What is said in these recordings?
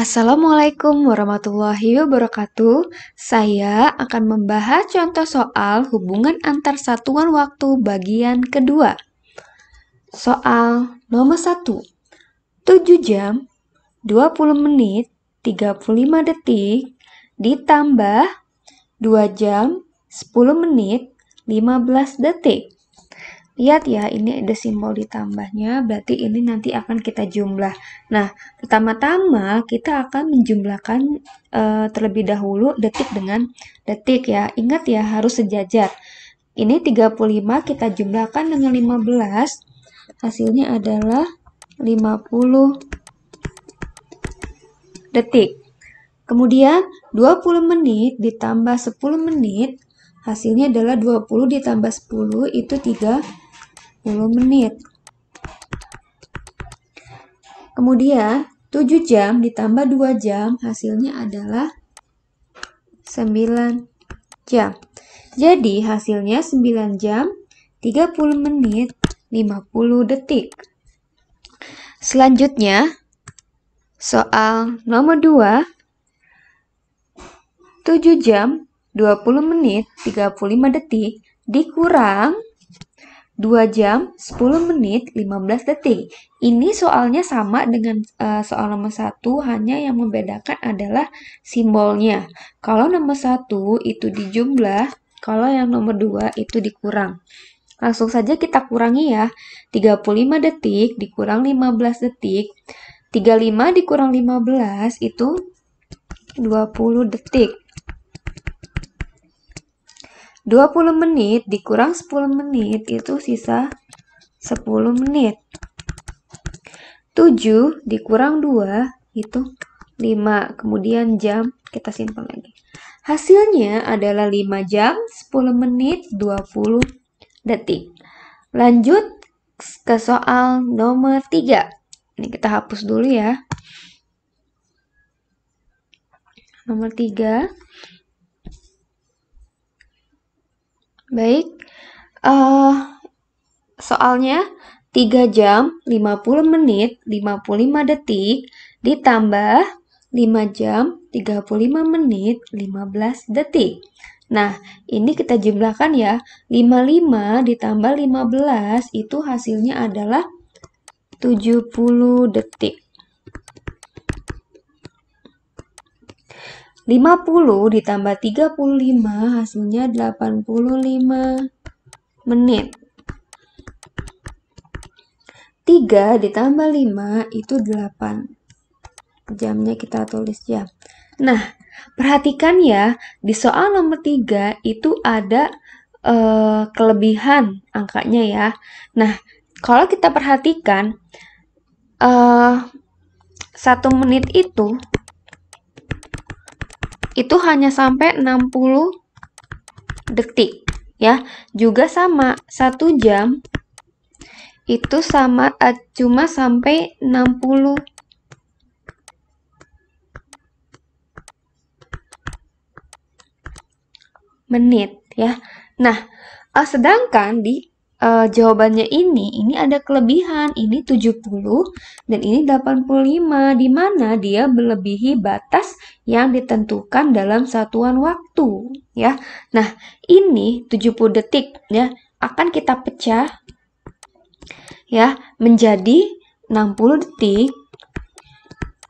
Assalamualaikum warahmatullahi wabarakatuh. Saya akan membahas contoh soal hubungan antar satuan waktu bagian kedua. Soal nomor 1. 7 jam 20 menit 35 detik ditambah 2 jam 10 menit 15 detik Lihat ya, ini ada simbol ditambahnya, berarti ini nanti akan kita jumlah. Nah, pertama-tama kita akan menjumlahkan e, terlebih dahulu detik dengan detik ya. Ingat ya, harus sejajar. Ini 35 kita jumlahkan dengan 15, hasilnya adalah 50 detik. Kemudian 20 menit ditambah 10 menit, hasilnya adalah 20 ditambah 10 itu 3 10 menit. Kemudian 7 jam ditambah 2 jam hasilnya adalah 9 jam. Jadi hasilnya 9 jam 30 menit 50 detik. Selanjutnya soal nomor 2 7 jam 20 menit 35 detik dikurang 2 jam 10 menit 15 detik. Ini soalnya sama dengan uh, soal nomor 1, hanya yang membedakan adalah simbolnya. Kalau nomor 1 itu dijumlah, kalau yang nomor 2 itu dikurang. Langsung saja kita kurangi ya. 35 detik dikurang 15 detik. 35 dikurang 15 itu 20 detik. 20 menit dikurang 10 menit itu sisa 10 menit. 7 dikurang 2 itu 5. Kemudian jam kita simpan lagi. Hasilnya adalah 5 jam, 10 menit, 20 detik. Lanjut ke soal nomor 3. Ini kita hapus dulu ya. Nomor 3. Baik, uh, soalnya 3 jam 50 menit 55 detik ditambah 5 jam 35 menit 15 detik. Nah, ini kita jumlahkan ya. 55 ditambah 15 itu hasilnya adalah 70 detik. 50 ditambah 35 hasilnya 85 menit. 3 ditambah 5 itu 8. Jamnya kita tulis ya. Nah, perhatikan ya, di soal nomor 3 itu ada eh, kelebihan angkanya ya. Nah, kalau kita perhatikan, eh, 1 menit itu itu hanya sampai 60 detik ya. Juga sama, satu jam itu sama uh, cuma sampai 60 menit ya. Nah, uh, sedangkan di uh, jawabannya ini, ini ada kelebihan, ini 70 dan ini 85, di mana dia melebihi batas yang ditentukan dalam satuan waktu, ya. Nah, ini 70 detik, ya, akan kita pecah, ya, menjadi 60 detik.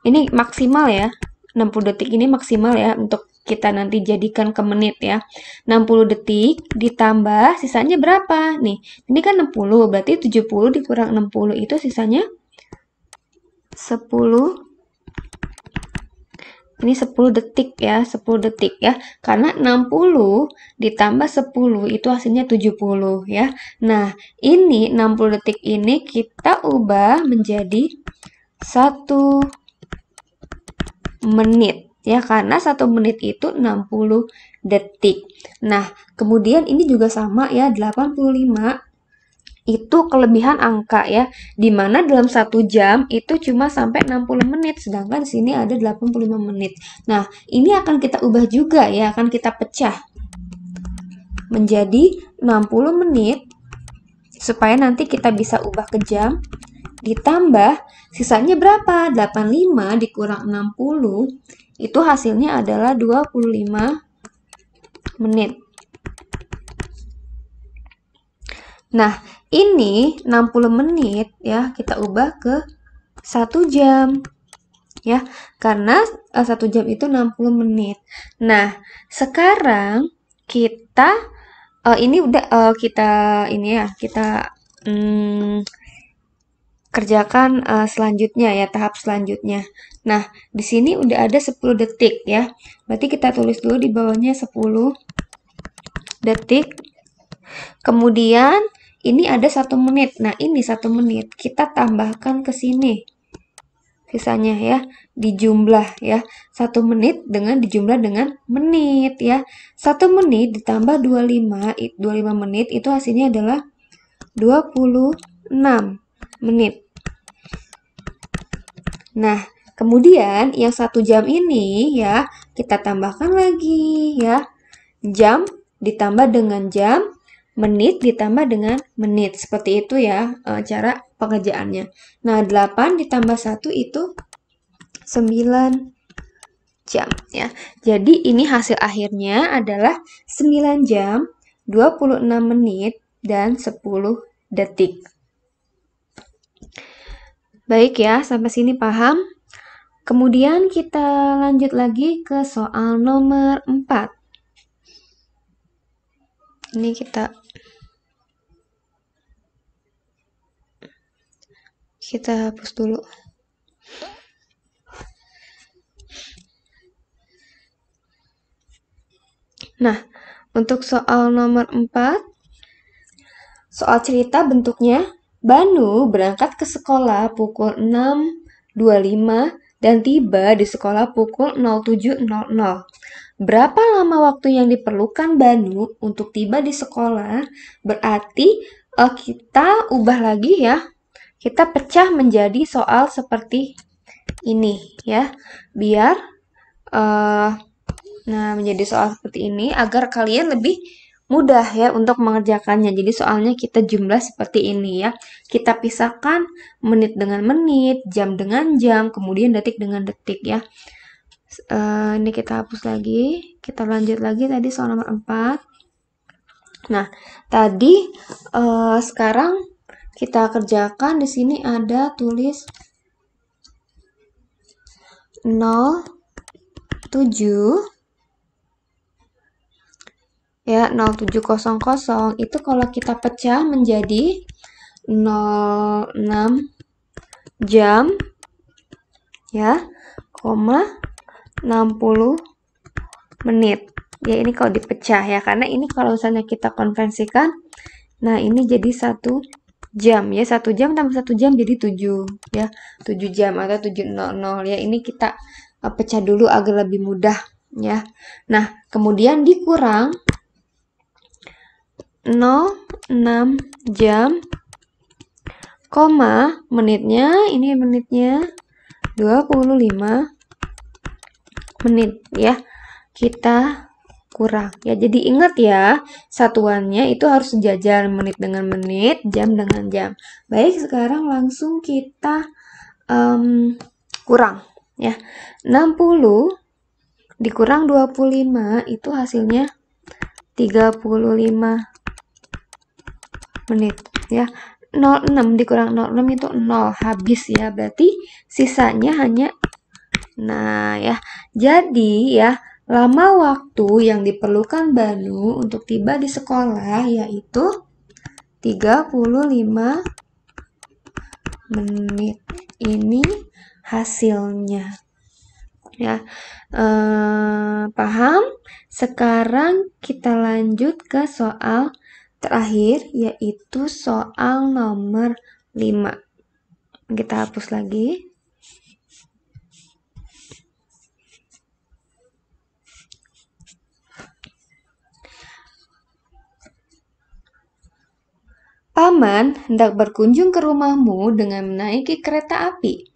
Ini maksimal ya, 60 detik ini maksimal ya untuk kita nanti jadikan ke menit ya. 60 detik ditambah sisanya berapa? Nih, ini kan 60, berarti 70 dikurang 60 itu sisanya 10 ini 10 detik ya, 10 detik ya. Karena 60 ditambah 10 itu hasilnya 70 ya. Nah, ini 60 detik ini kita ubah menjadi 1 menit ya karena satu menit itu 60 detik. Nah, kemudian ini juga sama ya 85 itu kelebihan angka ya dimana dalam satu jam itu cuma sampai 60 menit sedangkan sini ada 85 menit nah ini akan kita ubah juga ya akan kita pecah menjadi 60 menit supaya nanti kita bisa ubah ke jam Ditambah sisanya berapa? 85 dikurang 60 itu hasilnya adalah 25 menit. Nah, ini 60 menit ya kita ubah ke 1 jam. Ya, karena 1 eh, jam itu 60 menit. Nah, sekarang kita eh, ini udah eh, kita ini ya, kita hmm, kerjakan uh, selanjutnya ya, tahap selanjutnya. Nah, di sini udah ada 10 detik ya. Berarti kita tulis dulu di bawahnya 10 detik. Kemudian ini ada satu menit. Nah, ini satu menit kita tambahkan ke sini. Sisanya ya, dijumlah ya. Satu menit dengan dijumlah dengan menit ya. Satu menit ditambah 25, 25 menit itu hasilnya adalah 26 menit. Nah, kemudian yang satu jam ini ya, kita tambahkan lagi ya. Jam ditambah dengan jam, menit ditambah dengan menit. Seperti itu ya eh, cara pengerjaannya. Nah, 8 ditambah satu itu 9 jam ya. Jadi ini hasil akhirnya adalah 9 jam 26 menit dan 10 detik. Baik ya, sampai sini paham? Kemudian kita lanjut lagi ke soal nomor 4. Ini kita kita hapus dulu. Nah, untuk soal nomor 4, soal cerita bentuknya Banu berangkat ke sekolah pukul 6.25 dan tiba di sekolah pukul 07.00. Berapa lama waktu yang diperlukan Banu untuk tiba di sekolah? Berarti uh, kita ubah lagi ya. Kita pecah menjadi soal seperti ini ya. Biar uh, nah menjadi soal seperti ini agar kalian lebih mudah ya untuk mengerjakannya. Jadi soalnya kita jumlah seperti ini ya. Kita pisahkan menit dengan menit, jam dengan jam, kemudian detik dengan detik ya. Uh, ini kita hapus lagi. Kita lanjut lagi tadi soal nomor 4. Nah, tadi uh, sekarang kita kerjakan di sini ada tulis 07 ya 0700 itu kalau kita pecah menjadi 06 jam ya koma 60 menit ya ini kalau dipecah ya karena ini kalau misalnya kita konvensikan nah ini jadi satu jam ya satu jam tambah satu jam jadi 7 ya 7 jam atau 700 ya ini kita eh, pecah dulu agar lebih mudah ya nah kemudian dikurang 6 jam koma menitnya ini menitnya 25 menit ya kita kurang ya jadi ingat ya satuannya itu harus sejajar menit dengan menit jam dengan jam baik sekarang langsung kita um, kurang ya 60 dikurang 25 itu hasilnya 35 menit ya 06 dikurang 06 itu 0 habis ya berarti sisanya hanya nah ya jadi ya lama waktu yang diperlukan Banu untuk tiba di sekolah yaitu 35 menit ini hasilnya ya eh, paham sekarang kita lanjut ke soal terakhir yaitu soal nomor 5. Kita hapus lagi. Paman hendak berkunjung ke rumahmu dengan menaiki kereta api.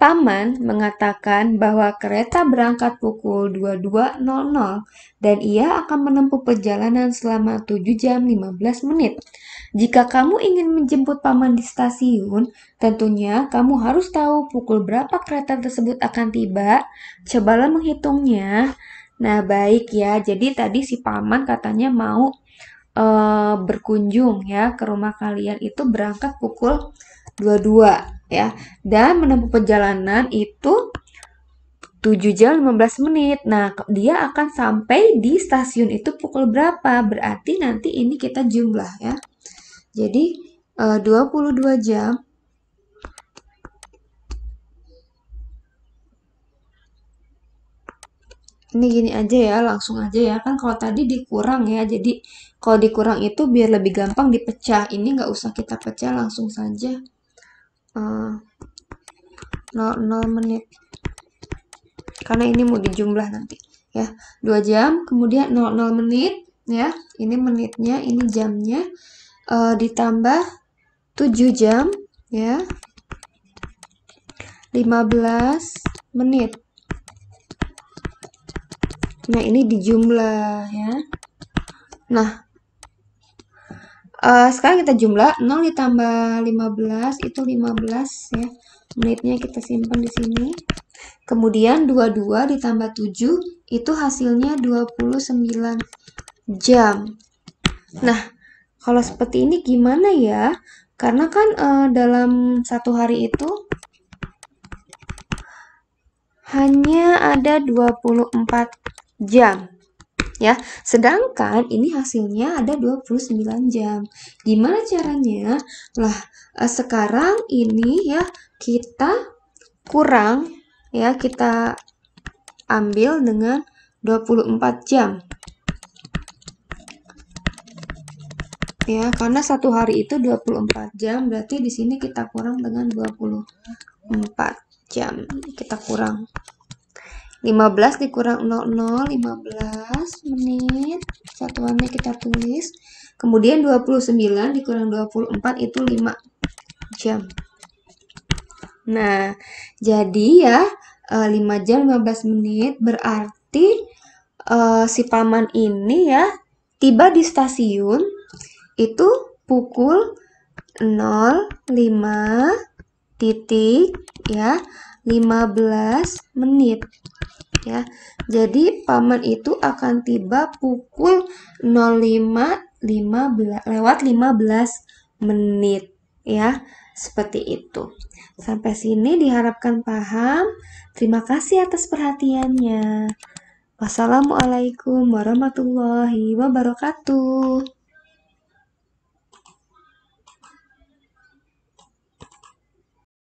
Paman mengatakan bahwa kereta berangkat pukul 22.00 dan ia akan menempuh perjalanan selama 7 jam 15 menit. Jika kamu ingin menjemput paman di stasiun, tentunya kamu harus tahu pukul berapa kereta tersebut akan tiba. Cobalah menghitungnya. Nah, baik ya. Jadi tadi si paman katanya mau uh, berkunjung ya ke rumah kalian itu berangkat pukul 22 ya. Dan menempuh perjalanan itu 7 jam 15 menit. Nah, dia akan sampai di stasiun itu pukul berapa? Berarti nanti ini kita jumlah ya. Jadi 22 eh, jam ini gini aja ya langsung aja ya kan kalau tadi dikurang ya jadi kalau dikurang itu biar lebih gampang dipecah ini nggak usah kita pecah langsung saja 0, eh, 0 menit karena ini mau dijumlah nanti ya 2 jam kemudian 00 menit ya ini menitnya ini jamnya e, ditambah 7 jam ya 15 menit nah ini dijumlah ya nah Eh, sekarang kita jumlah 0 ditambah 15 itu 15 ya. Menitnya kita simpan di sini. Kemudian 22 ditambah 7 itu hasilnya 29 jam. Nah, kalau seperti ini gimana ya? Karena kan uh, dalam satu hari itu hanya ada 24 jam ya. Sedangkan ini hasilnya ada 29 jam. Gimana caranya? Lah, eh, sekarang ini ya kita kurang ya kita ambil dengan 24 jam. Ya, karena satu hari itu 24 jam, berarti di sini kita kurang dengan 24 jam. Kita kurang 15 dikurang 00, 15 menit. Satuannya kita tulis. Kemudian 29 dikurang 24 itu 5 jam. Nah, jadi ya 5 eh, jam 15 menit berarti uh, si paman ini ya tiba di stasiun itu pukul 05 titik ya 15 menit ya. Jadi paman itu akan tiba pukul 15 lewat 15 menit ya. Seperti itu. Sampai sini diharapkan paham. Terima kasih atas perhatiannya. Wassalamualaikum warahmatullahi wabarakatuh.